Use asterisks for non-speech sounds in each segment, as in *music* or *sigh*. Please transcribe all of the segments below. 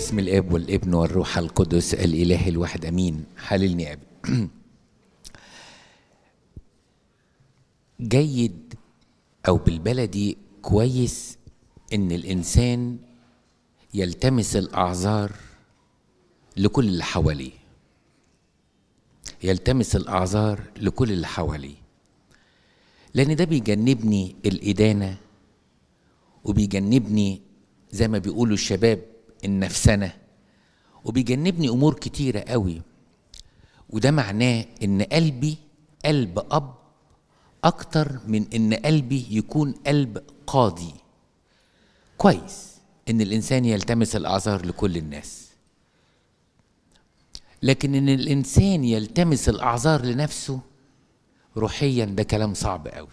بسم الاب والابن والروح القدس الاله الواحد امين حللني ابي *clears throat* جيد او بالبلدي كويس ان الانسان يلتمس الاعذار لكل اللي حواليه يلتمس الاعذار لكل اللي حواليه لان ده بيجنبني الادانه وبيجنبني زي ما بيقولوا الشباب النفسنة وبيجنبني أمور كتيرة قوي وده معناه إن قلبي قلب أب أكتر من إن قلبي يكون قلب قاضي كويس إن الإنسان يلتمس الأعذار لكل الناس لكن إن الإنسان يلتمس الأعذار لنفسه روحيا ده كلام صعب قوي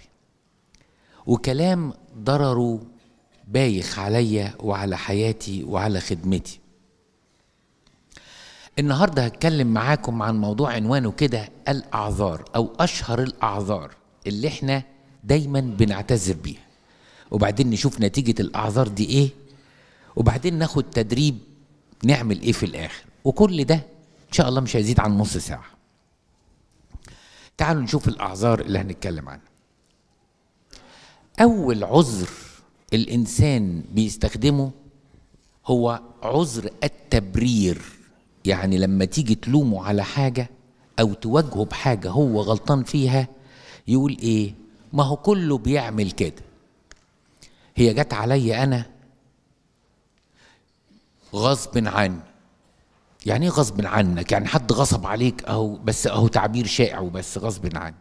وكلام ضرره بايخ عليا وعلى حياتي وعلى خدمتي النهارده هتكلم معاكم عن موضوع عنوانه كده الاعذار او اشهر الاعذار اللي احنا دايما بنعتذر بيها وبعدين نشوف نتيجه الاعذار دي ايه وبعدين ناخد تدريب نعمل ايه في الاخر وكل ده ان شاء الله مش هيزيد عن نص ساعه تعالوا نشوف الاعذار اللي هنتكلم عنها اول عذر الانسان بيستخدمه هو عذر التبرير يعني لما تيجي تلومه على حاجه او توجهه بحاجه هو غلطان فيها يقول ايه ما هو كله بيعمل كده هي جت عليا انا غصب عني يعني ايه غصب عنك يعني حد غصب عليك اهو بس اهو تعبير شائع وبس غصب عني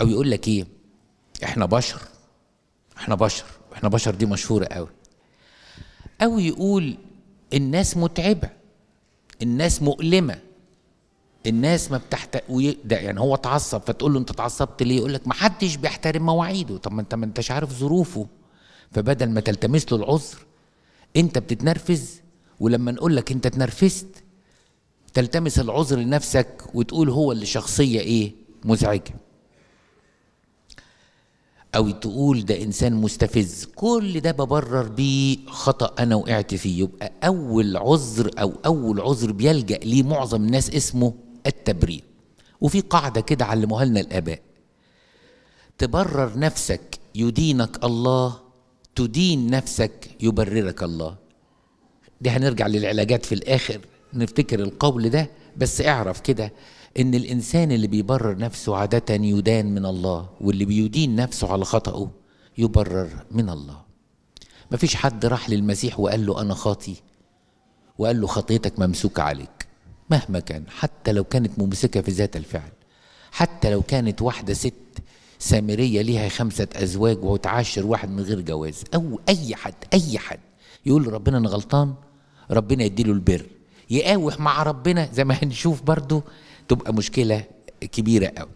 او يقول لك ايه احنا بشر احنا بشر احنا بشر دي مشهورة قوي أو يقول الناس متعبة الناس مؤلمة الناس ما بتحت ده يعني هو اتعصب فتقول له انت اتعصبت ليه يقول لك ما حدش بيحترم مواعيده طب ما انت ما انتش عارف ظروفه فبدل ما تلتمس له العذر انت بتتنرفز ولما نقول لك انت اتنرفزت تلتمس العذر لنفسك وتقول هو اللي شخصيه ايه مزعجه او تقول ده انسان مستفز كل ده ببرر بيه خطا انا وقعت فيه يبقى اول عذر او اول عذر بيلجا ليه معظم الناس اسمه التبرير وفي قاعده كده علموها لنا الاباء تبرر نفسك يدينك الله تدين نفسك يبررك الله دي هنرجع للعلاجات في الاخر نفتكر القول ده بس اعرف كده ان الانسان اللي بيبرر نفسه عاده يدان من الله واللي بيدين نفسه على خطأه يبرر من الله مفيش حد راح للمسيح وقال له انا خاطي وقال له خطيتك ممسوكه عليك مهما كان حتى لو كانت ممسكه في ذات الفعل حتى لو كانت واحده ست سامريه ليها خمسه ازواج وتعاشر واحد من غير جواز او اي حد اي حد يقول ربنا انا غلطان ربنا يديله البر يقاوح مع ربنا زي ما هنشوف برضه تبقى مشكلة كبيرة قوي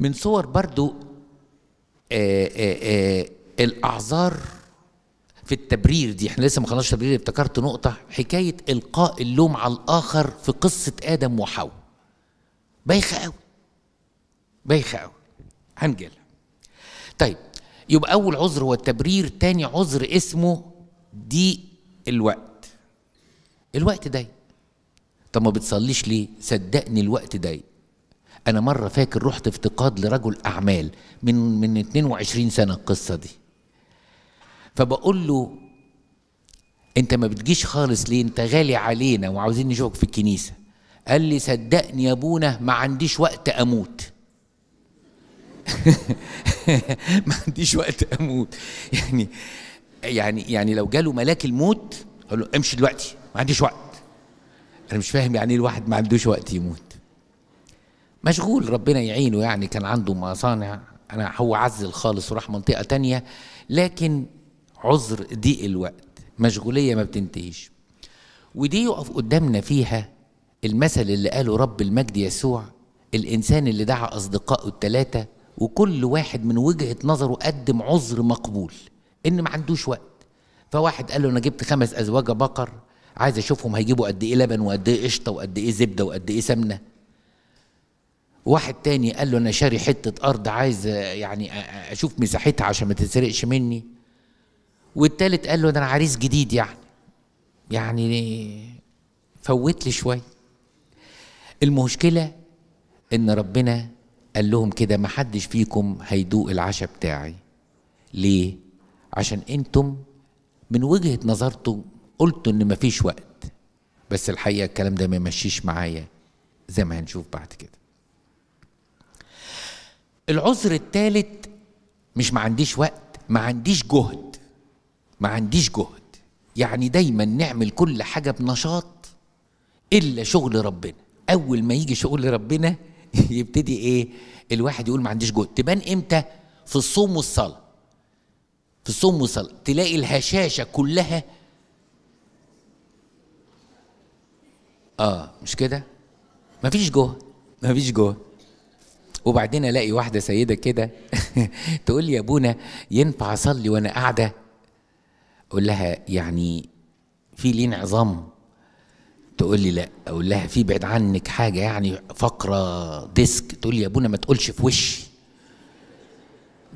من صور برضو آآ آه، آآ آه، آه، الأعذار في التبرير دي احنا لسه ما خلصناش تبرير افتكرت نقطة حكاية إلقاء اللوم على الآخر في قصة آدم وحواء بايخة قوي بايخة قوي هنجيلها طيب يبقى أول عذر هو التبرير تاني عذر اسمه ضيق الوقت الوقت ضيق طب ما بتصليش ليه صدقني الوقت ضيق انا مره فاكر رحت افتقاد لرجل اعمال من من 22 سنه القصه دي فبقول له انت ما بتجيش خالص ليه انت غالي علينا وعاوزين نشوفك في الكنيسه قال لي صدقني يا ابونا ما عنديش وقت اموت *laughs* ما عنديش وقت اموت يعني يعني يعني لو جاله ملاك الموت اقول له امشي دلوقتي ما عنديش وقت انا مش فاهم يعني ايه الواحد ما عندوش وقت يموت مشغول ربنا يعينه يعني كان عنده مصانع انا هو عزل خالص وراح منطقه تانية لكن عذر ضيق الوقت مشغوليه ما بتنتهيش ودي يقف قدامنا فيها المثل اللي قاله رب المجد يسوع الانسان اللي دعا اصدقائه الثلاثه وكل واحد من وجهه نظره قدم عذر مقبول ان ما عندوش وقت فواحد قال له انا جبت خمس ازواج بقر عايز اشوفهم هيجيبوا قد ايه لبن وقد ايه قشطه وقد ايه زبده وقد ايه سمنه واحد تاني قال له انا شاري حته ارض عايز يعني اشوف مساحتها عشان ما تتسرقش مني والتالت قال له ده انا عريس جديد يعني يعني فوت لي شويه المشكله ان ربنا قال لهم كده ما حدش فيكم هيدوق العشاء بتاعي ليه عشان انتم من وجهه نظرتم قلت ان مفيش وقت بس الحقيقه الكلام ده ما يمشيش معايا زي ما هنشوف بعد كده العذر الثالث مش ما عنديش وقت ما عنديش جهد ما عنديش جهد يعني دايما نعمل كل حاجه بنشاط الا شغل ربنا اول ما يجي شغل ربنا *laughs* يبتدي ايه الواحد يقول ما عنديش جهد تبان امتى في الصوم والصلاه في الصوم والصلاه تلاقي الهشاشه كلها اه مش كده مفيش جوه مفيش جوه وبعدين الاقي واحده سيده كده *laughs* تقول لي يا ابونا ينفع اصلي وانا قاعده اقول لها يعني في لين عظام تقول لي لا اقول لها في بعد عنك حاجه يعني فقره ديسك تقول لي يا ابونا ما تقولش في وشي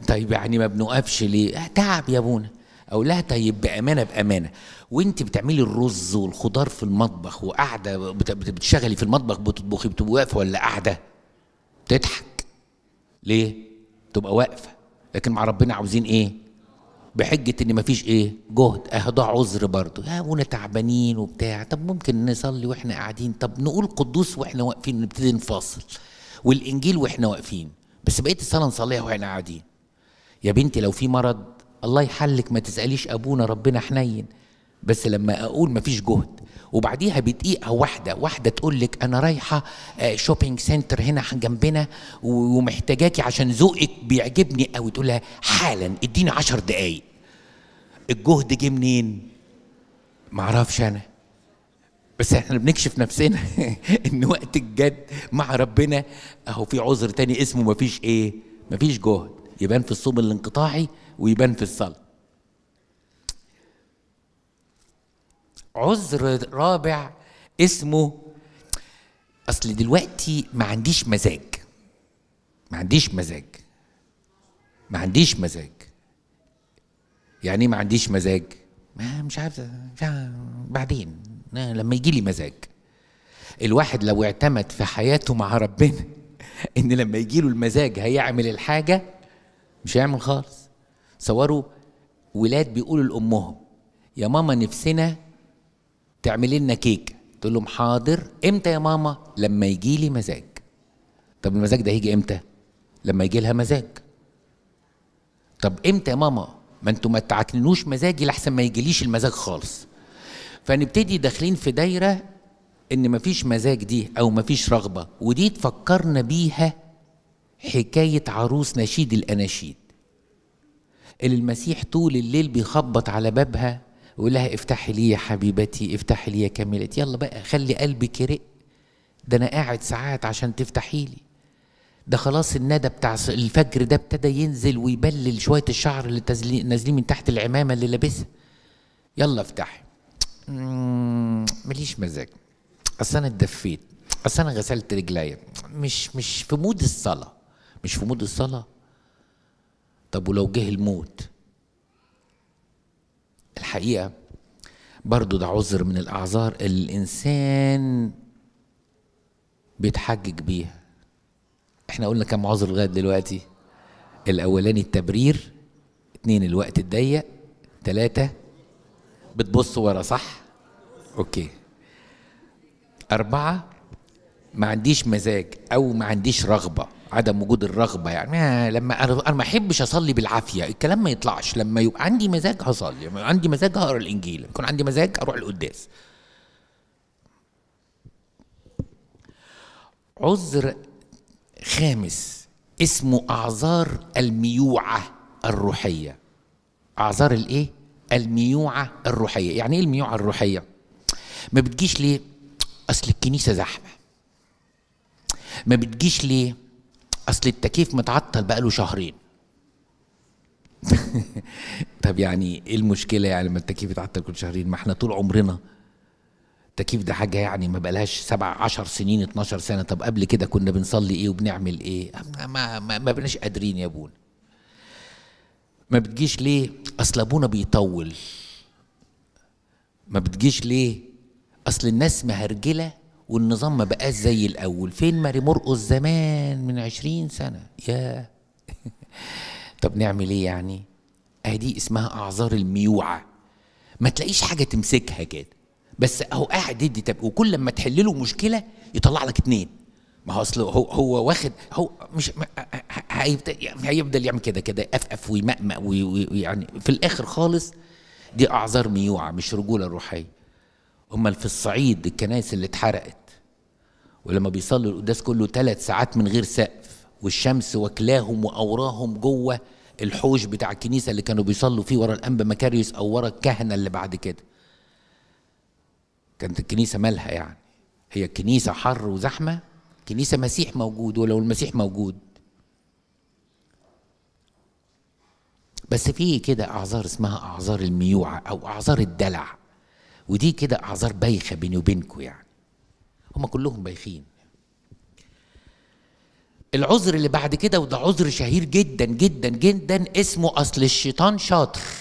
طيب يعني ما بنوقفش ليه تعب يا ابونا اقول لها طيب بامانه بامانه وانت بتعملي الرز والخضار في المطبخ وقاعده بتشغلي في المطبخ بتطبخي بتبقي واقفه ولا قاعده تضحك ليه تبقى واقفه لكن مع ربنا عاوزين ايه بحجة إن مفيش إيه؟ جهد، أه ده عذر برضه، يا ابونا تعبانين وبتاع، طب ممكن نصلي وإحنا قاعدين، طب نقول قدوس وإحنا واقفين نبتدي نفاصل، والإنجيل وإحنا واقفين، بس بقية الصلاة نصليها وإحنا قاعدين. يا بنتي لو في مرض الله يحلك ما تسأليش أبونا ربنا حنين بس لما أقول مفيش جهد وبعديها بدقيقة واحدة واحدة تقول لك أنا رايحة شوبينج آه، سنتر هنا جنبنا ومحتاجاكي عشان ذوقك بيعجبني أو تقول لها حالا اديني عشر دقايق الجهد جه منين؟ معرفش أنا بس احنا بنكشف نفسنا *laughs* ان وقت الجد مع ربنا اهو في عذر تاني اسمه مفيش ايه مفيش جهد يبان في الصوم الانقطاعي ويبان في الصلاة عذر رابع اسمه اصل دلوقتي ما عنديش مزاج ما عنديش مزاج ما عنديش مزاج يعني ايه ما عنديش مزاج ما مش عارف بعدين لما يجي لي مزاج الواحد لو اعتمد في حياته مع ربنا *laughs* ان لما يجي له المزاج هيعمل الحاجه مش هيعمل خالص صوروا ولاد بيقولوا لامهم يا ماما نفسنا تعملي لنا كيك تقول لهم حاضر امتى يا ماما لما يجي لي مزاج طب المزاج ده هيجي امتى لما يجي لها مزاج طب امتى يا ماما ما انتوا ما تعكننوش مزاجي لحسن ما يجيليش المزاج خالص فنبتدي داخلين في دايره ان مفيش مزاج دي او مفيش رغبه ودي تفكرنا بيها حكايه عروس نشيد الاناشيد اللي المسيح طول الليل بيخبط على بابها ويقول لها افتحي لي يا حبيبتي افتحي لي يا كاملتي يلا بقى خلي قلبك يرق ده انا قاعد ساعات عشان تفتحي لي ده خلاص الندى بتاع الفجر ده ابتدى ينزل ويبلل شويه الشعر اللي نازلين من تحت العمامه اللي لابسها يلا افتحي ماليش مزاج اصل انا اتدفيت اصل انا غسلت رجليا مش مش في مود الصلاه مش في مود الصلاه طب ولو جه الموت الحقيقة برضو ده عذر من الأعذار اللي الإنسان بيتحجج بيها احنا قلنا كم عذر لغاية دلوقتي الأولاني التبرير اتنين الوقت الضيق تلاتة بتبص ورا صح اوكي أربعة ما عنديش مزاج أو ما عنديش رغبة عدم وجود الرغبه يعني لما انا انا ما احبش اصلي بالعافيه الكلام ما يطلعش لما يبقى عندي مزاج هصلي لما يبقى عندي مزاج هقرا الانجيل لما يكون عندي مزاج اروح القداس عذر خامس اسمه اعذار الميوعه الروحيه اعذار الايه الميوعه الروحيه يعني ايه الميوعه الروحيه ما بتجيش ليه اصل الكنيسه زحمه ما بتجيش ليه اصل التكييف متعطل بقاله شهرين *laughs* طب يعني ايه المشكله يعني لما التكييف يتعطل كل شهرين ما احنا طول عمرنا التكييف ده حاجه يعني ما بقالهاش سبع عشر سنين 12 سنه طب قبل كده كنا بنصلي ايه وبنعمل ايه ما ما, ما بناش قادرين يا ابونا ما بتجيش ليه اصل ابونا بيطول ما بتجيش ليه اصل الناس مهرجله والنظام ما بقاش زي الاول فين ما مرقص زمان من عشرين سنه يا *laughs* طب نعمل ايه يعني ادي اسمها اعذار الميوعه ما تلاقيش حاجه تمسكها كده بس اهو قاعد يدي طب وكل لما تحل له مشكله يطلع لك اتنين ما هو اصل هو هو واخد هو مش يعني هيفضل يعمل كده كده يقفقف ويمقمق ويعني في الاخر خالص دي اعذار ميوعه مش رجوله روحيه هم في الصعيد الكنائس اللي اتحرقت ولما بيصلوا القداس كله ثلاث ساعات من غير سقف والشمس وكلاهم واوراهم جوه الحوش بتاع الكنيسه اللي كانوا بيصلوا فيه ورا الانبا مكاريوس او ورا الكهنه اللي بعد كده كانت الكنيسه مالها يعني هي كنيسه حر وزحمه كنيسه مسيح موجود ولو المسيح موجود بس في كده اعذار اسمها اعذار الميوعه او اعذار الدلع ودي كده اعذار بايخه بيني وبينكم يعني هم كلهم بايخين العذر اللي بعد كده وده عذر شهير جدا جدا جدا اسمه اصل الشيطان شاطر *laughs*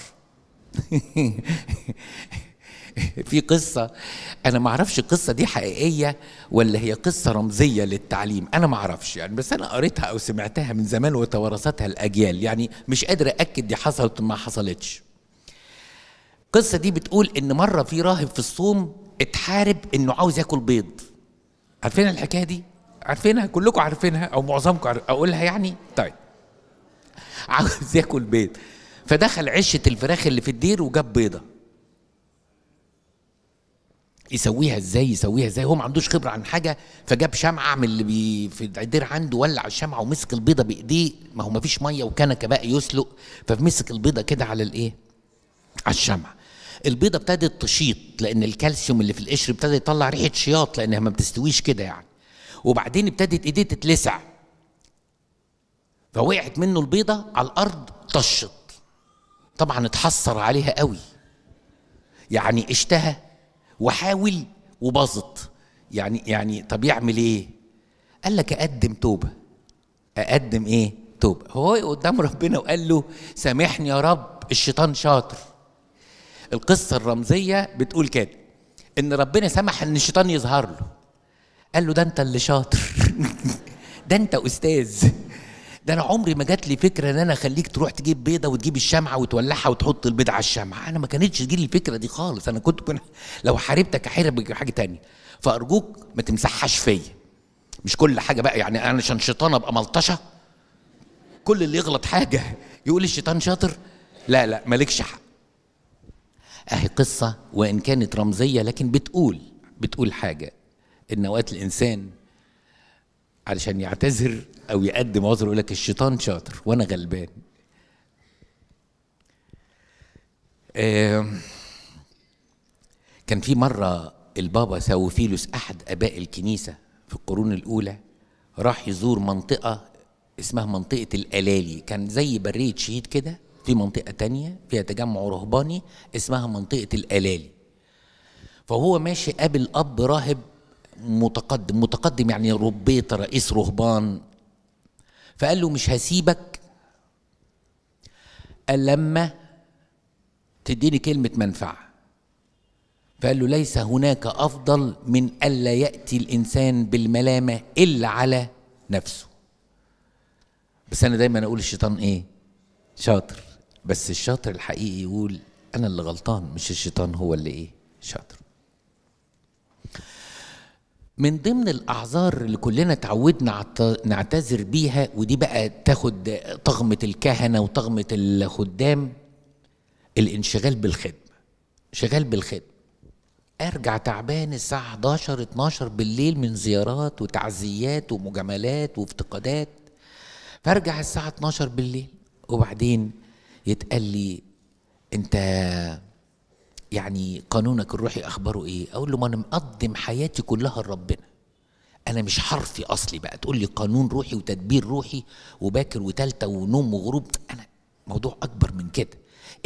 في قصة أنا ما أعرفش القصة دي حقيقية ولا هي قصة رمزية للتعليم أنا ما أعرفش يعني بس أنا قريتها أو سمعتها من زمان وتوارثتها الأجيال يعني مش قادر أأكد دي حصلت ما حصلتش القصه دي بتقول ان مره في راهب في الصوم اتحارب انه عاوز ياكل بيض عارفين الحكايه دي عارفينها كلكم عارفينها او معظمكم عارف... اقولها يعني طيب عاوز ياكل بيض فدخل عشه الفراخ اللي في الدير وجاب بيضه يسويها ازاي يسويها ازاي هو ما عندوش خبره عن حاجه فجاب شمعه من اللي بي في الدير عنده ولع الشمعه ومسك البيضه بايديه ما هو ما فيش ميه وكنكه بقى يسلق فمسك البيضه كده على الايه على الشمعه البيضه ابتدت تشيط لان الكالسيوم اللي في القشر ابتدى يطلع ريحه شياط لانها ما بتستويش كده يعني وبعدين ابتدت ايديه تتلسع فوقعت منه البيضه على الارض طشت طبعا اتحسر عليها قوي يعني اشتهى وحاول وباظت يعني يعني طب يعمل ايه قال لك اقدم توبه اقدم ايه توبه هو قدام ربنا وقال له سامحني يا رب الشيطان شاطر القصه الرمزيه بتقول كده ان ربنا سمح ان الشيطان يظهر له قال له ده انت اللي شاطر *laughs* ده انت استاذ ده انا عمري ما جات لي فكره ان انا اخليك تروح تجيب بيضه وتجيب الشمعه وتولعها وتحط البيضه على الشمعه انا ما كانتش تجيلي الفكره دي خالص انا كنت كنا *laughs* لو حاربتك احاربك حاجه تانية فارجوك ما تمسحهاش فيا مش كل حاجه بقى يعني انا عشان شيطان ابقى ملطشه كل اللي يغلط حاجه يقول الشيطان شاطر لا لا مالكش حق أهي قصة وإن كانت رمزية لكن بتقول بتقول حاجة إن أوقات الإنسان علشان يعتذر أو يقدم عذر يقول لك الشيطان شاطر وأنا غلبان كان في مرة البابا ساوفيلوس أحد آباء الكنيسة في القرون الأولى راح يزور منطقة اسمها منطقة الألالي كان زي برية شهيد كده في منطقة تانية فيها تجمع رهباني اسمها منطقة الألالي فهو ماشي قابل أب راهب متقدم متقدم يعني ربيت رئيس رهبان فقال له مش هسيبك قال لما تديني كلمة منفعة فقال له ليس هناك أفضل من ألا يأتي الإنسان بالملامة إلا على نفسه بس أنا دايما أقول الشيطان إيه شاطر بس الشاطر الحقيقي يقول انا اللي غلطان مش الشيطان هو اللي ايه شاطر من ضمن الاعذار اللي كلنا اتعودنا نعتذر بيها ودي بقى تاخد طغمه الكهنه وطغمه الخدام الانشغال بالخدمه شغال بالخدمه ارجع تعبان الساعه 11 12 بالليل من زيارات وتعزيات ومجاملات وافتقادات فارجع الساعه 12 بالليل وبعدين يتقال لي انت يعني قانونك الروحي اخباره ايه اقول له ما انا مقدم حياتي كلها لربنا انا مش حرفي اصلي بقى تقول لي قانون روحي وتدبير روحي وباكر وتالتة ونوم وغروب انا موضوع اكبر من كده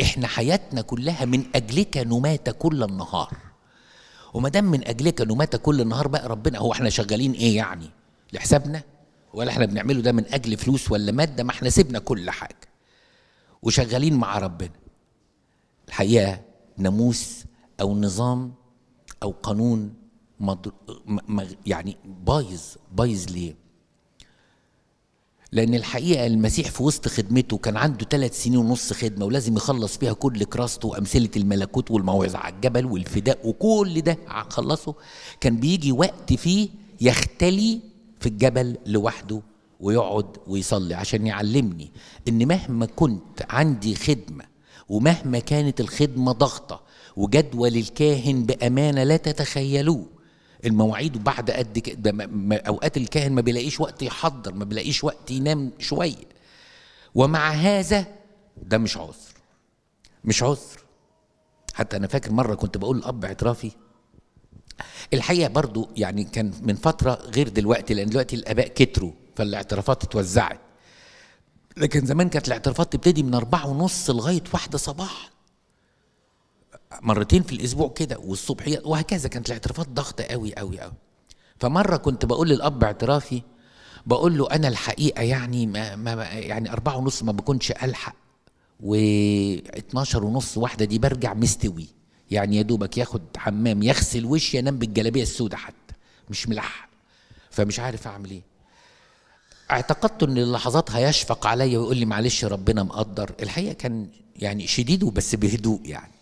احنا حياتنا كلها من اجلك نمات كل النهار وما دام من اجلك نمات كل النهار بقى ربنا هو احنا شغالين ايه يعني لحسابنا ولا احنا بنعمله ده من اجل فلوس ولا ماده ما احنا سيبنا كل حاجه وشغالين مع ربنا الحقيقه ناموس او نظام او قانون مضر... يعني بايظ بايظ ليه لان الحقيقه المسيح في وسط خدمته كان عنده ثلاث سنين ونص خدمه ولازم يخلص فيها كل كراسته وامثله الملكوت والموعظه على الجبل والفداء وكل ده خلصه كان بيجي وقت فيه يختلي في الجبل لوحده ويقعد ويصلي عشان يعلمني ان مهما كنت عندي خدمه ومهما كانت الخدمه ضغطه وجدول الكاهن بامانه لا تتخيلوه المواعيد بعد قد كده اوقات الكاهن ما بيلاقيش وقت يحضر ما بيلاقيش وقت ينام شويه ومع هذا ده مش عذر مش عذر حتى انا فاكر مره كنت بقول لاب اعترافي الحقيقه برضو يعني كان من فتره غير دلوقتي لان دلوقتي الاباء كتروا فالاعترافات اتوزعت لكن زمان كانت الاعترافات تبتدي من أربعة ونص لغاية واحدة صباح مرتين في الأسبوع كده والصبحية وهكذا كانت الاعترافات ضغطة قوي قوي قوي فمرة كنت بقول للأب اعترافي بقول له أنا الحقيقة يعني ما ما يعني أربعة ونص ما بكونش ألحق و 12 ونص واحدة دي برجع مستوي يعني يا دوبك ياخد حمام يغسل وشي ينام بالجلابية السوداء حتى مش ملحق فمش عارف أعمل إيه اعتقدت ان اللحظات هيشفق عليا ويقول لي معلش ربنا مقدر الحقيقه كان يعني شديد وبس بهدوء يعني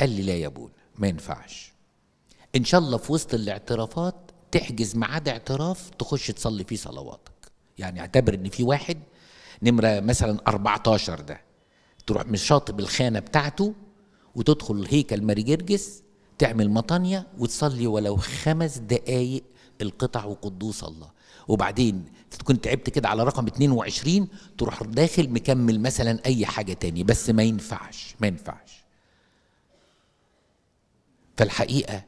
قال لي لا يا ابونا ما ينفعش ان شاء الله في وسط الاعترافات تحجز ميعاد اعتراف تخش تصلي فيه صلواتك يعني اعتبر ان في واحد نمره مثلا 14 ده تروح مش شاطب الخانه بتاعته وتدخل هيكل ماري جرجس تعمل مطانيه وتصلي ولو خمس دقايق القطع وقدوس الله وبعدين تكون تعبت كده على رقم 22 تروح داخل مكمل مثلا اي حاجه تاني بس ما ينفعش ما ينفعش فالحقيقه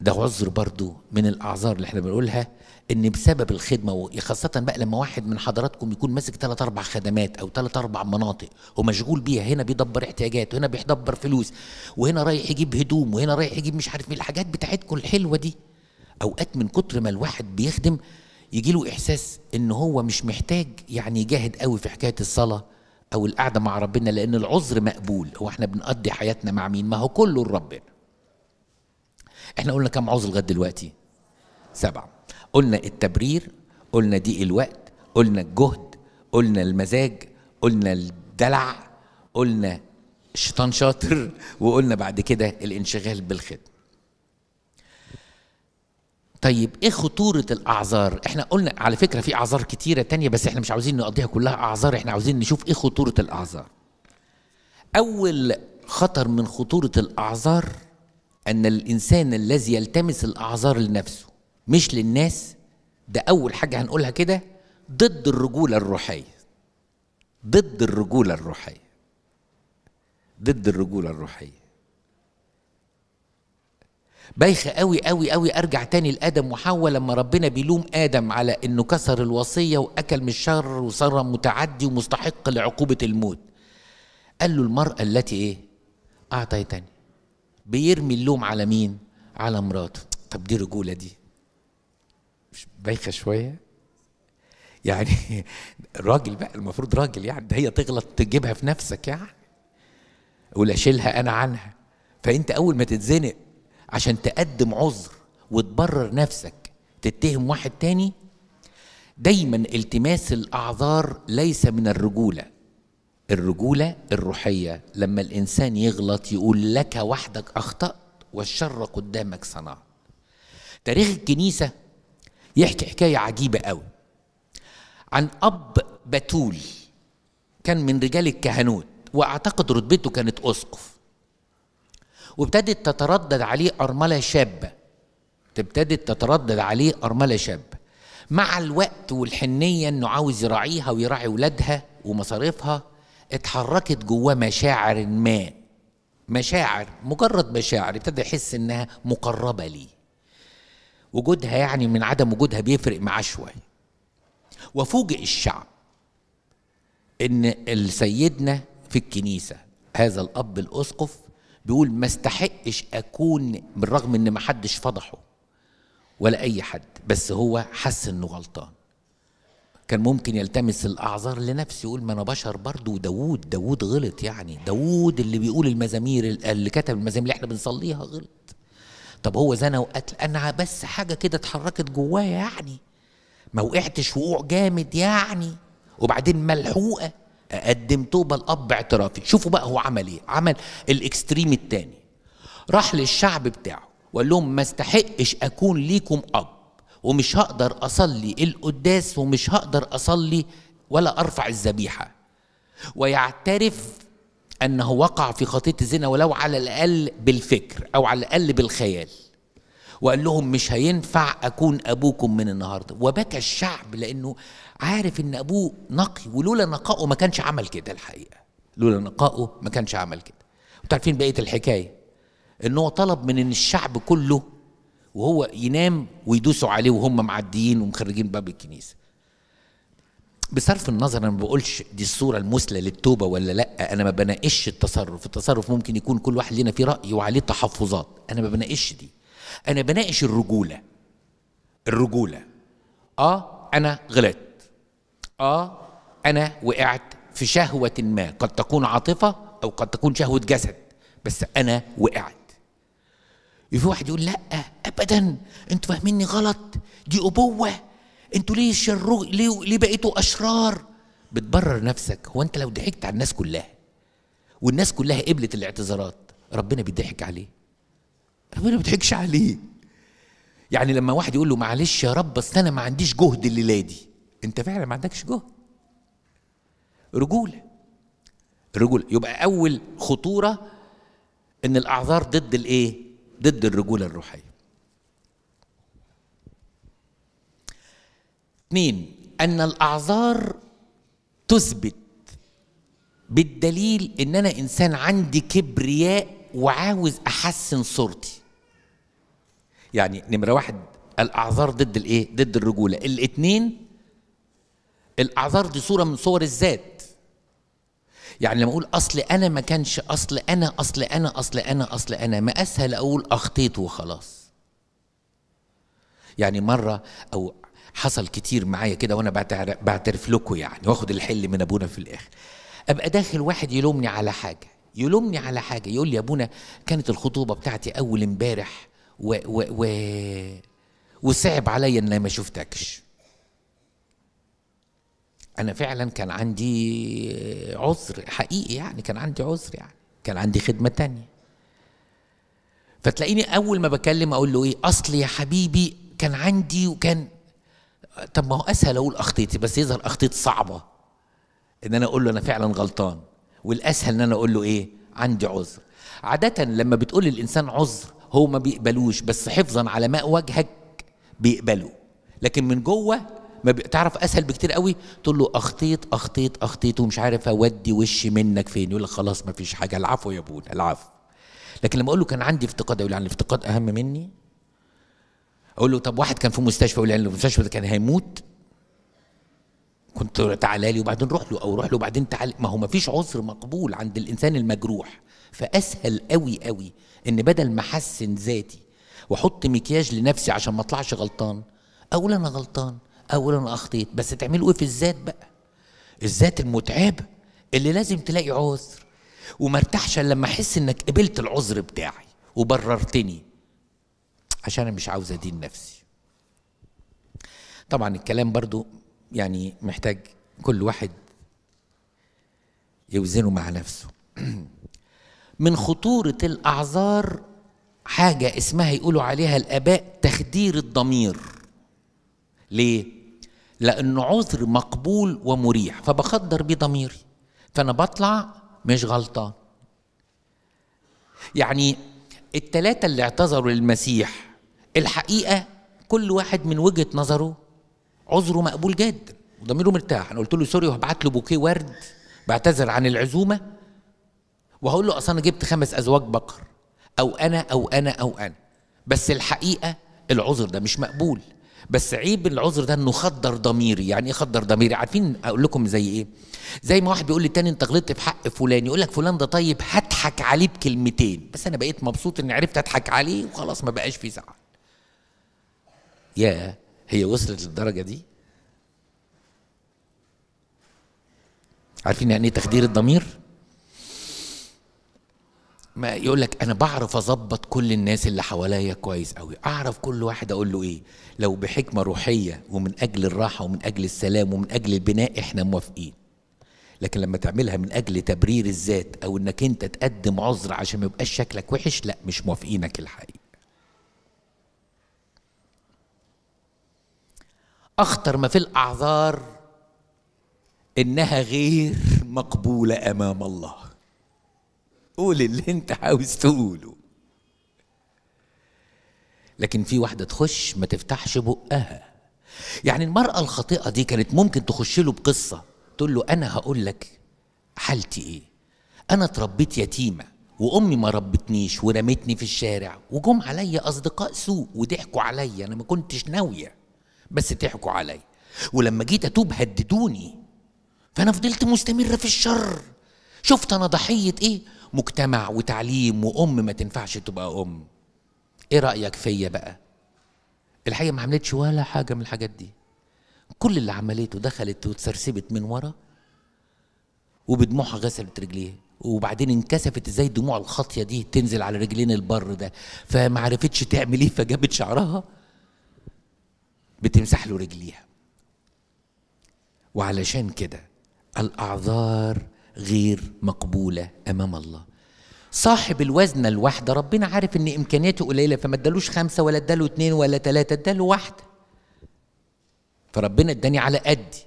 ده عذر برضو من الاعذار اللي احنا بنقولها ان بسبب الخدمه وخاصه بقى لما واحد من حضراتكم يكون ماسك ثلاث اربع خدمات او ثلاث اربع مناطق ومشغول بيها هنا بيدبر احتياجات وهنا بيدبر فلوس وهنا رايح يجيب هدوم وهنا رايح يجيب مش عارف ايه الحاجات بتاعتكم الحلوه دي اوقات من كتر ما الواحد بيخدم يجي له احساس ان هو مش محتاج يعني يجاهد قوي في حكايه الصلاه او القعده مع ربنا لان العذر مقبول هو احنا بنقضي حياتنا مع مين ما هو كله لربنا احنا قلنا كم عذر لغايه دلوقتي سبعه قلنا التبرير قلنا ضيق الوقت قلنا الجهد قلنا المزاج قلنا الدلع قلنا الشيطان شاطر وقلنا بعد كده الانشغال بالخدمه طيب ايه خطورة الأعذار؟ احنا قلنا على فكرة في أعذار كتيرة تانية بس احنا مش عاوزين نقضيها كلها أعذار احنا عاوزين نشوف ايه خطورة الأعذار. أول خطر من خطورة الأعذار أن الإنسان الذي يلتمس الأعذار لنفسه مش للناس ده أول حاجة هنقولها كده ضد الرجولة الروحية. ضد الرجولة الروحية. ضد الرجولة الروحية. بايخه قوي قوي قوي ارجع تاني لادم وحواء لما ربنا بيلوم ادم على انه كسر الوصيه واكل من الشر وصار متعدي ومستحق لعقوبه الموت قال له المراه التي ايه اعطيتني بيرمي اللوم على مين على مراته طب دي رجوله دي مش بايخه شويه يعني *laughs* راجل بقى المفروض راجل يعني ده هي تغلط تجيبها في نفسك يعني ولا شيلها انا عنها فانت اول ما تتزنق عشان تقدم عذر وتبرر نفسك تتهم واحد تاني دايما التماس الاعذار ليس من الرجوله الرجوله الروحيه لما الانسان يغلط يقول لك وحدك اخطات والشر قدامك صنعت تاريخ الكنيسه يحكي حكايه عجيبه قوي عن اب بتول كان من رجال الكهنوت واعتقد رتبته كانت اسقف وابتدت تتردد عليه أرملة شابة ابتدت تتردد عليه أرملة شابة مع الوقت والحنية إنه عاوز يراعيها ويراعي ولادها ومصاريفها اتحركت جواه مشاعر ما مشاعر مجرد مشاعر ابتدى يحس إنها مقربة ليه وجودها يعني من عدم وجودها بيفرق معاه شوية وفوجئ الشعب إن سيدنا في الكنيسة هذا الأب الأسقف بيقول ما استحقش اكون بالرغم ان ما حدش فضحه ولا اي حد بس هو حس انه غلطان كان ممكن يلتمس الاعذار لنفسه يقول ما انا بشر برضه وداوود داوود غلط يعني داوود اللي بيقول المزامير اللي كتب المزامير اللي احنا بنصليها غلط طب هو زنى وقتل انا بس حاجه كده اتحركت جوايا يعني ما وقعتش وقوع جامد يعني وبعدين ملحوقه اقدم توبه الاب اعترافي شوفوا بقى هو عمل ايه عمل الاكستريم الثاني راح للشعب بتاعه وقال لهم ما استحقش اكون ليكم اب ومش هقدر اصلي القداس ومش هقدر اصلي ولا ارفع الذبيحه ويعترف انه وقع في خطيه الزنا ولو على الاقل بالفكر او على الاقل بالخيال وقال لهم مش هينفع اكون ابوكم من النهارده وبكى الشعب لانه عارف ان ابوه نقي ولولا نقائه ما كانش عمل كده الحقيقه لولا نقائه ما كانش عمل كده وتعرفين عارفين بقيه الحكايه ان هو طلب من ان الشعب كله وهو ينام ويدوسوا عليه وهم معديين ومخرجين باب الكنيسه بصرف النظر انا ما بقولش دي الصوره المثلى للتوبه ولا لا انا ما بناقش التصرف التصرف ممكن يكون كل واحد لنا فيه راي وعليه تحفظات انا ما بناقش دي انا بناقش الرجوله الرجوله اه انا غلطت اه انا وقعت في شهوه ما قد تكون عاطفه او قد تكون شهوه جسد بس انا وقعت في واحد يقول لا ابدا انتوا فاهميني غلط دي ابوه انتوا ليه شر ليه ليه بقيتوا اشرار بتبرر نفسك هو انت لو ضحكت على الناس كلها والناس كلها قبلت الاعتذارات ربنا بيضحك عليه ربنا ما بيضحكش عليه يعني لما واحد يقول له معلش يا رب بس انا ما عنديش جهد الليله دي انت فعلا ما عندكش جهد رجوله رجوله يبقى اول خطوره ان الاعذار ضد الايه ضد الرجوله الروحيه اثنين ان الاعذار تثبت بالدليل ان انا انسان عندي كبرياء وعاوز احسن صورتي يعني نمرة واحد الأعذار ضد الإيه؟ ضد الرجولة الاتنين الأعذار دي صورة من صور الذات يعني لما أقول أصل أنا ما كانش أصل أنا أصل أنا أصل أنا أصل أنا ما أسهل أقول أخطيت وخلاص يعني مرة أو حصل كتير معايا كده وأنا بعترف لكم يعني واخد الحل من أبونا في الآخر أبقى داخل واحد يلومني على حاجة يلومني على حاجة يقول لي يا أبونا كانت الخطوبة بتاعتي أول امبارح و و و وصعب عليا اني ما شفتكش انا فعلا كان عندي عذر حقيقي يعني كان عندي عذر يعني كان عندي خدمه تانية فتلاقيني اول ما بكلم اقول له ايه اصل يا حبيبي كان عندي وكان طب ما هو اسهل اقول اخطيتي بس يظهر اخطيت صعبه ان انا اقول له انا فعلا غلطان والاسهل ان انا اقول له ايه عندي عذر عاده لما بتقول الانسان عذر هو ما بيقبلوش بس حفظا على ماء وجهك بيقبلوا لكن من جوه ما بتعرف اسهل بكتير قوي تقول له اخطيت اخطيت اخطيت ومش عارف اودي وشي منك فين يقول لك خلاص ما فيش حاجه العفو يا ابونا العفو لكن لما اقول له كان عندي افتقاد يقول لي يعني الافتقاد اهم مني اقول له طب واحد كان في مستشفى يقول يعني المستشفى ده كان هيموت كنت تعالى لي وبعدين روح له او روح له وبعدين تعالى ما هو ما فيش عذر مقبول عند الانسان المجروح فاسهل قوي قوي ان بدل ما احسن ذاتي واحط مكياج لنفسي عشان ما اطلعش غلطان اقول انا غلطان اقول انا اخطيت بس تعملوا ايه في الذات بقى الذات المتعبه اللي لازم تلاقي عذر وما ارتاحش الا لما احس انك قبلت العذر بتاعي وبررتني عشان انا مش عاوز ادين نفسي طبعا الكلام برضو يعني محتاج كل واحد يوزنه مع نفسه *clears throat* من خطورة الأعذار حاجة اسمها يقولوا عليها الآباء تخدير الضمير ليه؟ لأنه عذر مقبول ومريح فبخدر بيه ضميري فأنا بطلع مش غلطان يعني التلاتة اللي اعتذروا للمسيح الحقيقة كل واحد من وجهة نظره عذره مقبول جدا وضميره مرتاح أنا قلت له سوري وهبعت له بوكيه ورد بعتذر عن العزومة وهقول له اصل انا جبت خمس ازواج بقر او انا او انا او انا بس الحقيقه العذر ده مش مقبول بس عيب العذر ده انه خدر ضميري يعني ايه خدر ضميري عارفين اقول لكم زي ايه زي ما واحد بيقول للتاني انت غلطت في حق فلان يقول لك فلان ده طيب هضحك عليه بكلمتين بس انا بقيت مبسوط اني عرفت اضحك عليه وخلاص ما بقاش في زعل يا هي وصلت للدرجه دي عارفين يعني ايه تخدير الضمير ما يقول لك انا بعرف اظبط كل الناس اللي حواليا كويس قوي اعرف كل واحد اقول له ايه لو بحكمه روحيه ومن اجل الراحه ومن اجل السلام ومن اجل البناء احنا موافقين لكن لما تعملها من اجل تبرير الذات او انك انت تقدم عذر عشان ما يبقاش شكلك وحش لا مش موافقينك الحقيقه اخطر ما في الاعذار انها غير مقبوله امام الله قول اللي انت عاوز تقوله لكن في واحده تخش ما تفتحش بقها يعني المراه الخاطئه دي كانت ممكن تخش له بقصه تقول له انا هقول لك حالتي ايه انا اتربيت يتيمه وامي ما ربتنيش ورمتني في الشارع وجم عليا اصدقاء سوء وضحكوا عليا انا ما كنتش ناويه بس ضحكوا عليا ولما جيت اتوب هددوني فانا فضلت مستمره في الشر شفت انا ضحيه ايه مجتمع وتعليم وام ما تنفعش تبقى ام ايه رايك فيا بقى الحقيقه ما عملتش ولا حاجه من الحاجات دي كل اللي عملته دخلت وتسرسبت من ورا وبدموعها غسلت رجليها وبعدين انكسفت ازاي الدموع الخاطيه دي تنزل على رجلين البر ده فما عرفتش تعمل ايه فجابت شعرها بتمسح له رجليها وعلشان كده الاعذار غير مقبولة أمام الله صاحب الوزنة الواحدة ربنا عارف إن إمكانياته قليلة فما ادالوش خمسة ولا اداله اتنين ولا تلاتة اداله واحدة فربنا اداني على قدي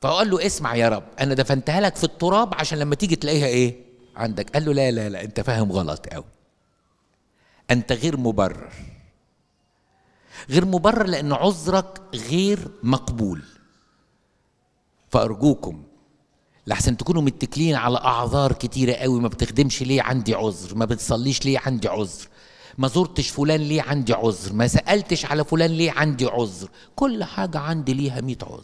فقال له اسمع يا رب أنا دفنتها لك في التراب عشان لما تيجي تلاقيها إيه عندك قال له لا لا لا أنت فاهم غلط أوي أنت غير مبرر غير مبرر لأن عذرك غير مقبول فأرجوكم لحسن تكونوا متكلين على اعذار كتيره قوي ما بتخدمش ليه عندي عذر ما بتصليش ليه عندي عذر ما زرتش فلان ليه عندي عذر ما سالتش على فلان ليه عندي عذر كل حاجه عندي ليها 100 عذر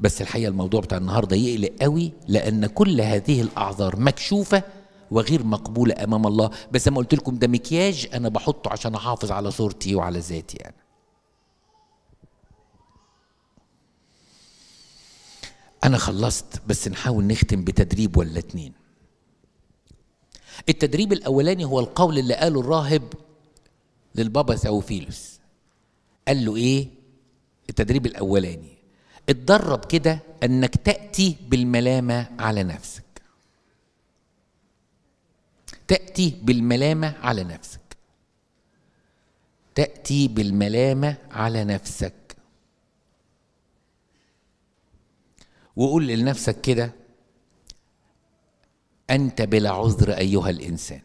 بس الحقيقه الموضوع بتاع النهارده يقلق قوي لان كل هذه الاعذار مكشوفه وغير مقبوله امام الله بس زي ما قلت لكم ده مكياج انا بحطه عشان احافظ على صورتي وعلى ذاتي يعني أنا خلصت بس نحاول نختم بتدريب ولا اتنين التدريب الأولاني هو القول اللي قاله الراهب للبابا ثاوفيلوس قال له إيه التدريب الأولاني اتدرب كده أنك تأتي بالملامة على نفسك تأتي بالملامة على نفسك تأتي بالملامة على نفسك وقول لنفسك كده أنت بلا عذر أيها الإنسان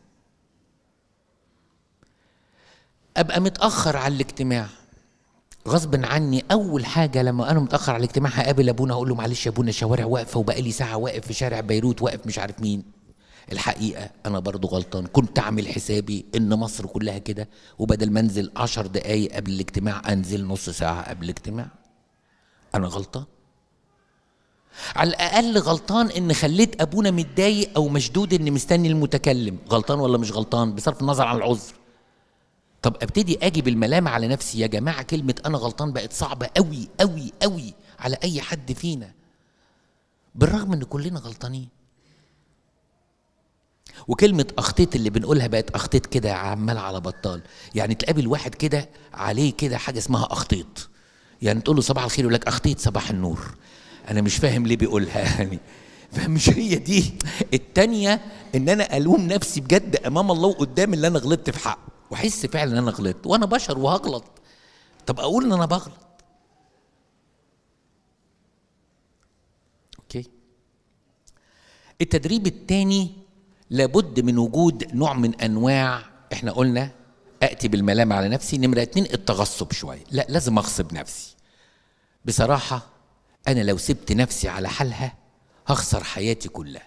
أبقى متأخر على الاجتماع غصب عني أول حاجة لما أنا متأخر على الاجتماع هقابل أبونا هقول له معلش يا أبونا الشوارع واقفة وبقالي ساعة واقف في شارع بيروت واقف مش عارف مين الحقيقة أنا برضو غلطان كنت أعمل حسابي إن مصر كلها كده وبدل ما أنزل عشر دقايق قبل الاجتماع أنزل نص ساعة قبل الاجتماع أنا غلطان على الاقل غلطان ان خليت ابونا متضايق او مشدود ان مستني المتكلم غلطان ولا مش غلطان بصرف النظر عن العذر طب ابتدي اجي بالملامه على نفسي يا جماعه كلمه انا غلطان بقت صعبه قوي قوي قوي على اي حد فينا بالرغم ان كلنا غلطانين وكلمة أخطيت اللي بنقولها بقت أخطيت كده عمال على بطال يعني تقابل واحد كده عليه كده حاجة اسمها أخطيت يعني تقول له صباح الخير يقول لك أخطيت صباح النور انا مش فاهم ليه بيقولها يعني فمش هي دي التانية ان انا الوم نفسي بجد امام الله وقدام اللي انا غلطت في حقه واحس فعلا ان انا غلطت وانا بشر وهغلط طب اقول ان انا بغلط اوكي التدريب الثاني لابد من وجود نوع من انواع احنا قلنا اتي بالملام على نفسي نمره اتنين التغصب شويه لا لازم اغصب نفسي بصراحه أنا لو سبت نفسي على حالها هخسر حياتي كلها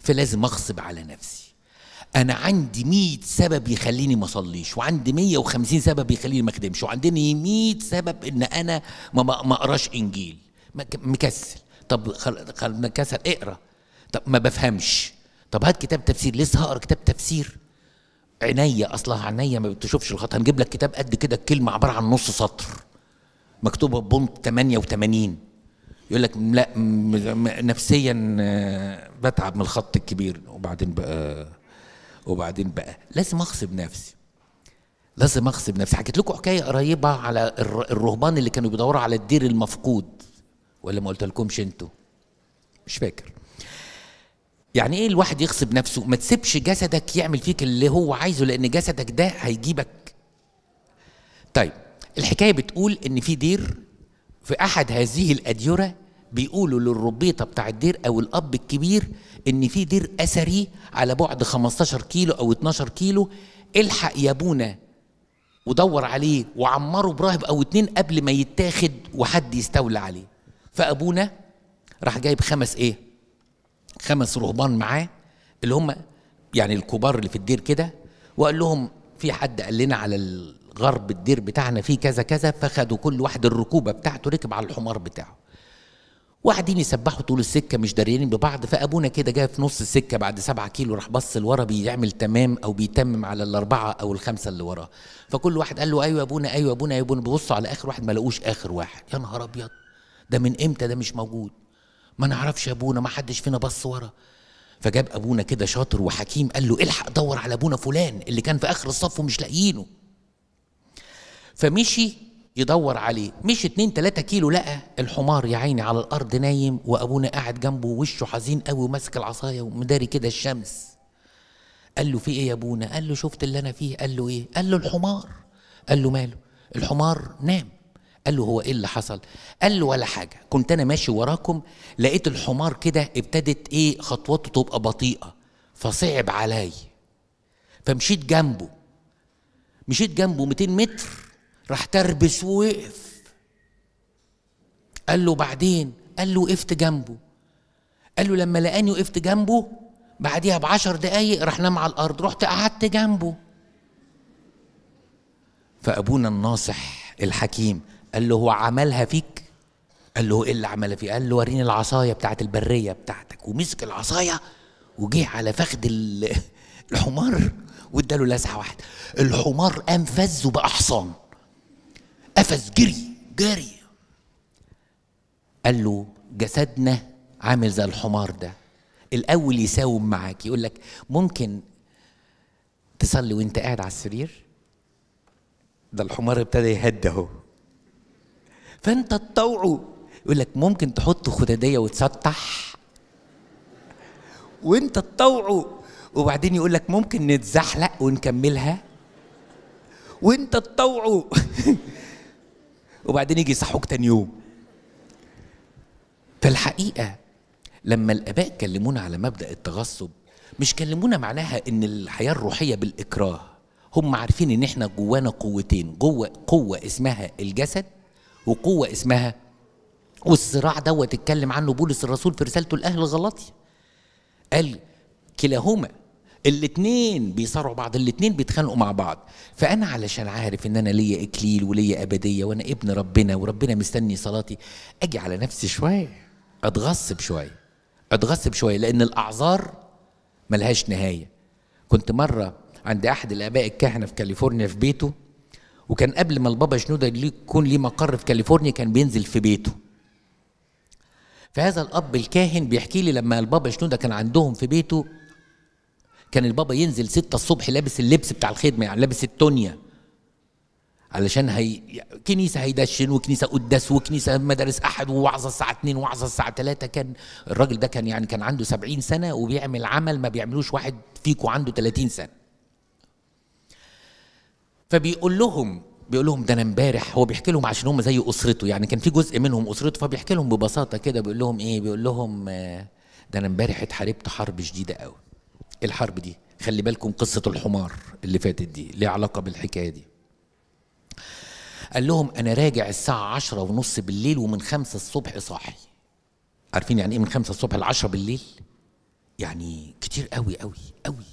فلازم أغصب على نفسي أنا عندي مية سبب يخليني ما أصليش وعندي مية وخمسين سبب يخليني ما أخدمش وعندني مية سبب إن أنا ما أقراش إنجيل مكسل طب خل خل... مكسل اقرا طب ما بفهمش طب هات كتاب تفسير لسه هقرا كتاب تفسير عينيا اصلها عينيا ما بتشوفش الخط هنجيب لك كتاب قد كده الكلمه عباره عن نص سطر مكتوبه بونت 88 يقول لك لا نفسيا آه، بتعب من الخط الكبير وبعدين بقى وبعدين بقى لازم اغصب نفسي لازم اغصب نفسي حكيت لكم حكايه قريبه على الرهبان اللي كانوا بيدوروا على الدير المفقود ولا ما قلت لكمش انتوا مش فاكر يعني ايه الواحد يغصب نفسه ما تسيبش جسدك يعمل فيك اللي هو عايزه لان جسدك ده هيجيبك طيب الحكايه بتقول ان في دير في احد هذه الاديره بيقولوا للربيطه بتاع الدير او الاب الكبير ان في دير اثري على بعد 15 كيلو او 12 كيلو الحق يا ابونا ودور عليه وعمره براهب او اتنين قبل ما يتاخد وحد يستولى عليه فابونا راح جايب خمس ايه خمس رهبان معاه اللي هم يعني الكبار اللي في الدير كده وقال لهم في حد قال لنا على غرب الدير بتاعنا فيه كذا كذا فخدوا كل واحد الركوبه بتاعته ركب على الحمار بتاعه وقاعدين يسبحوا طول السكه مش داريين ببعض فابونا كده جاي في نص السكه بعد سبعة كيلو راح بص لورا بيعمل تمام او بيتمم على الاربعه او الخمسه اللي وراه فكل واحد قال له ايوه يا ابونا ايوه يا ابونا ايوه يا ابونا بيبصوا على اخر واحد ما لقوش اخر واحد يا نهار ابيض ده من امتى ده مش موجود ما نعرفش ابونا ما حدش فينا بص ورا فجاب ابونا كده شاطر وحكيم قال له الحق دور على ابونا فلان اللي كان في اخر الصف ومش لاقيينه فمشي يدور عليه مشي 2 3 كيلو لقى الحمار يا عيني على الارض نايم وابونا قاعد جنبه ووشه حزين قوي وماسك العصايه ومداري كده الشمس قال له في ايه يا ابونا قال له شفت اللي انا فيه قال له ايه قال له الحمار قال له ماله الحمار نام قال له هو ايه اللي حصل قال له ولا حاجه كنت انا ماشي وراكم لقيت الحمار كده ابتدت ايه خطواته تبقى بطيئه فصعب علي فمشيت جنبه مشيت جنبه 200 متر راح تربس ووقف قال له بعدين قال له وقفت جنبه قال له لما لقاني وقفت جنبه بعديها بعشر دقايق راح نام على الارض رحت قعدت جنبه فابونا الناصح الحكيم قال له هو عملها فيك قال له ايه اللي عملها فيه قال له وريني العصايه بتاعت البريه بتاعتك ومسك العصايه وجه على فخد الحمار واداله لسعه واحده الحمار قام فز وبقى حصان قفز جري جري قال له جسدنا عامل زي الحمار ده الاول يساوم معاك يقول لك ممكن تصلي وانت قاعد على السرير ده الحمار ابتدى يهدى اهو فانت تطوعه يقول لك ممكن تحط خداديه وتسطح وانت تطوعه وبعدين يقول لك ممكن نتزحلق ونكملها وانت تطوعه *laughs* وبعدين يجي يصحوك تاني يوم فالحقيقه لما الاباء كلمونا على مبدا التغصب مش كلمونا معناها ان الحياه الروحيه بالاكراه هم عارفين ان احنا جوانا قوتين جوه قوه اسمها الجسد وقوه اسمها والصراع دوت اتكلم عنه بولس الرسول في رسالته لاهل غلطي قال كلاهما الاتنين بيصارعوا بعض الاتنين بيتخانقوا مع بعض فانا علشان عارف ان انا ليا اكليل وليا ابديه وانا ابن ربنا وربنا مستني صلاتي اجي على نفسي شويه اتغصب شويه اتغصب شويه لان الاعذار ملهاش نهايه كنت مره عند احد الاباء الكهنه في كاليفورنيا في بيته وكان قبل ما البابا شنودة يكون ليه مقر في كاليفورنيا كان بينزل في بيته فهذا الاب الكاهن بيحكي لي لما البابا شنودة كان عندهم في بيته كان البابا ينزل ستة الصبح لابس اللبس بتاع الخدمة يعني لابس التونية علشان هي كنيسة هيدشن وكنيسة قداس وكنيسة مدارس أحد ووعظة الساعة 2 ووعظة الساعة 3 كان الراجل ده كان يعني كان عنده 70 سنة وبيعمل عمل ما بيعملوش واحد فيكم عنده 30 سنة فبيقول لهم بيقول لهم ده انا امبارح هو بيحكي لهم عشان هم زي اسرته يعني كان في جزء منهم اسرته فبيحكي لهم ببساطه كده بيقول لهم ايه بيقول لهم آه، ده انا امبارح اتحاربت حرب شديده قوي الحرب دي خلي بالكم قصة الحمار اللي فاتت دي ليها علاقة بالحكاية دي قال لهم أنا راجع الساعة عشرة ونص بالليل ومن خمسة الصبح صاحي عارفين يعني إيه من خمسة الصبح لعشرة بالليل يعني كتير قوي قوي قوي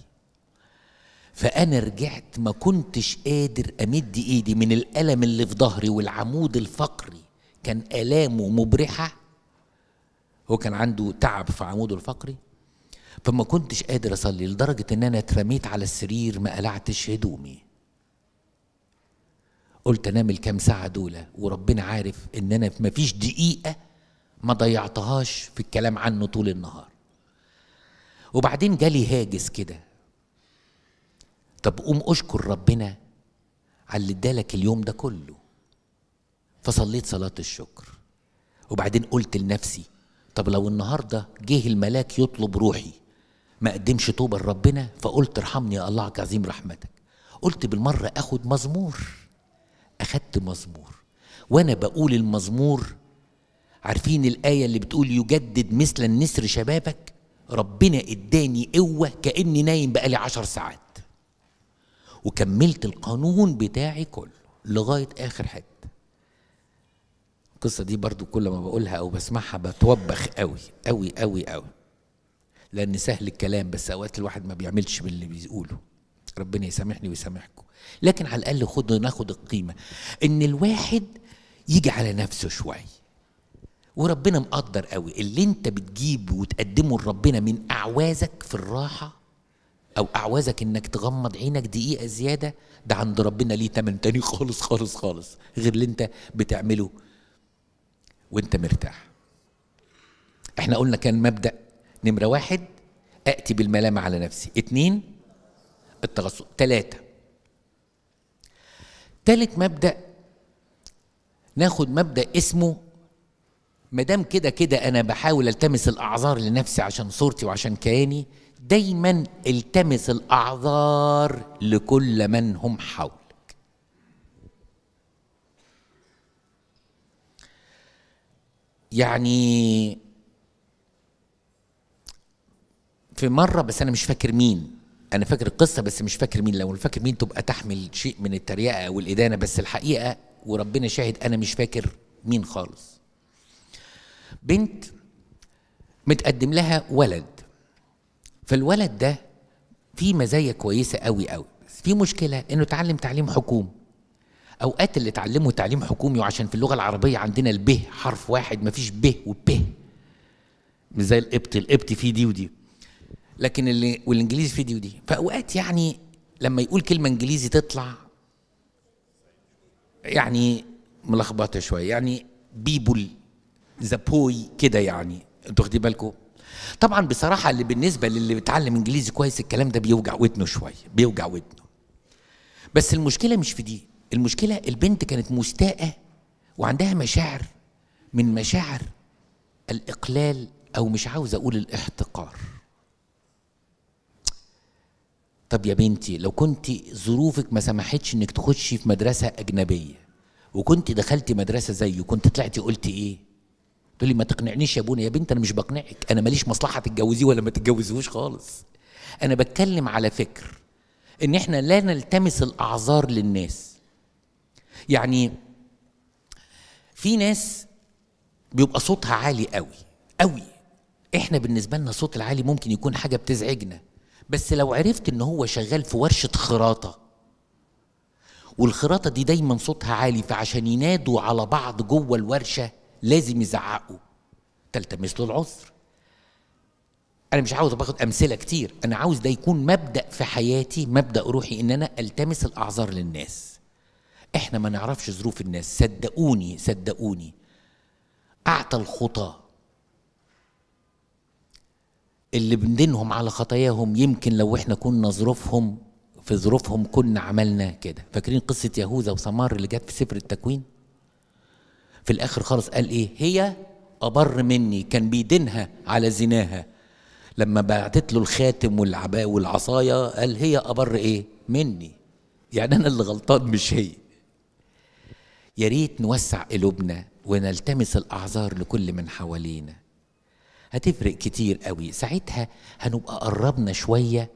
فأنا رجعت ما كنتش قادر أمد إيدي من الألم اللي في ظهري والعمود الفقري كان آلامه مبرحة هو كان عنده تعب في عموده الفقري فما كنتش قادر اصلي لدرجه ان انا اترميت على السرير ما قلعتش هدومي قلت انام الكام ساعه دول وربنا عارف ان انا ما فيش دقيقه ما ضيعتهاش في الكلام عنه طول النهار وبعدين جالي هاجس كده طب قوم اشكر ربنا على اللي ادالك اليوم ده كله فصليت صلاه الشكر وبعدين قلت لنفسي طب لو النهارده جه الملاك يطلب روحي ما قدمش توبه لربنا فقلت ارحمني يا الله عظيم رحمتك قلت بالمره اخد مزمور اخدت مزمور وانا بقول المزمور عارفين الايه اللي بتقول يجدد مثل النسر شبابك ربنا اداني قوه كاني نايم بقالي عشر ساعات وكملت القانون بتاعي كله لغايه اخر حته القصه دي برضو كل ما بقولها او بسمعها بتوبخ قوي قوي قوي قوي لان سهل الكلام بس اوقات الواحد ما بيعملش باللي بيقوله ربنا يسامحني ويسامحكم لكن على الاقل خد ناخد القيمه ان الواحد يجي على نفسه شويه وربنا مقدر قوي اللي انت بتجيبه وتقدمه لربنا من اعوازك في الراحه او اعوازك انك تغمض عينك دقيقه زياده ده عند ربنا ليه تمن تاني خالص خالص خالص غير اللي انت بتعمله وانت مرتاح احنا قلنا كان مبدا نمرة واحد أأتي بالملامة على نفسي اتنين التغصب تلاتة تالت مبدأ ناخد مبدأ اسمه مدام كده كده أنا بحاول ألتمس الأعذار لنفسي عشان صورتي وعشان كياني دايما التمس الأعذار لكل من هم حولك يعني في مره بس انا مش فاكر مين انا فاكر القصه بس مش فاكر مين لو فاكر مين تبقى تحمل شيء من التريقه او الادانه بس الحقيقه وربنا شاهد انا مش فاكر مين خالص بنت متقدم لها ولد فالولد ده في مزايا كويسه قوي قوي في مشكله انه اتعلم تعليم حكومي اوقات اللي اتعلموا تعليم حكومي وعشان في اللغه العربيه عندنا الب حرف واحد مفيش به وبه مش زي القبط القبط فيه دي ودي لكن اللي والانجليزي فيديو دي فاوقات يعني لما يقول كلمه انجليزي تطلع يعني ملخبطه شويه يعني بيبل ذا بوي كده يعني انتوا واخدين بالكم طبعا بصراحه اللي بالنسبه للي بيتعلم انجليزي كويس الكلام ده بيوجع ودنه شويه بيوجع ودنه بس المشكله مش في دي المشكله البنت كانت مستاءه وعندها مشاعر من مشاعر الاقلال او مش عاوز اقول الاحتقار طب يا بنتي لو كنت ظروفك ما سمحتش انك تخشي في مدرسه اجنبيه وكنت دخلتي مدرسه زيه كنت طلعتي قلت ايه تقولي ما تقنعنيش يا بونا يا بنت انا مش بقنعك انا ماليش مصلحه تتجوزيه ولا ما تتجوزيهوش خالص انا بتكلم على فكر ان احنا لا نلتمس الاعذار للناس يعني في ناس بيبقى صوتها عالي قوي قوي احنا بالنسبه لنا الصوت العالي ممكن يكون حاجه بتزعجنا بس لو عرفت ان هو شغال في ورشه خراطه والخراطه دي دايما صوتها عالي فعشان ينادوا على بعض جوه الورشه لازم يزعقوا تلتمس له العذر انا مش عاوز باخد امثله كتير انا عاوز ده يكون مبدا في حياتي مبدا روحي ان انا التمس الاعذار للناس احنا ما نعرفش ظروف الناس صدقوني صدقوني اعتى الخطاه اللي بندينهم على خطاياهم يمكن لو احنا كنا ظروفهم في ظروفهم كنا عملنا كده فاكرين قصة يهوذا وسمار اللي جت في سفر التكوين في الاخر خالص قال ايه هي أبر مني كان بيدينها على زناها لما بعتت له الخاتم والعباء والعصايا قال هي أبر إيه مني يعني أنا اللي غلطان مش هي يا ريت نوسع قلوبنا ونلتمس الأعذار لكل من حوالينا هتفرق كتير قوي ساعتها هنبقى قربنا شوية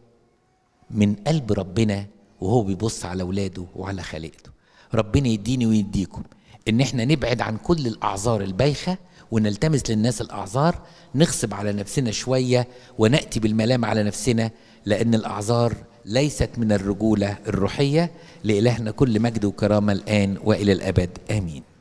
من قلب ربنا وهو بيبص على ولاده وعلى خليقته ربنا يديني ويديكم ان احنا نبعد عن كل الاعذار البايخه ونلتمس للناس الاعذار نغصب على نفسنا شويه وناتي بالملام على نفسنا لان الاعذار ليست من الرجوله الروحيه لالهنا كل مجد وكرامه الان والى الابد امين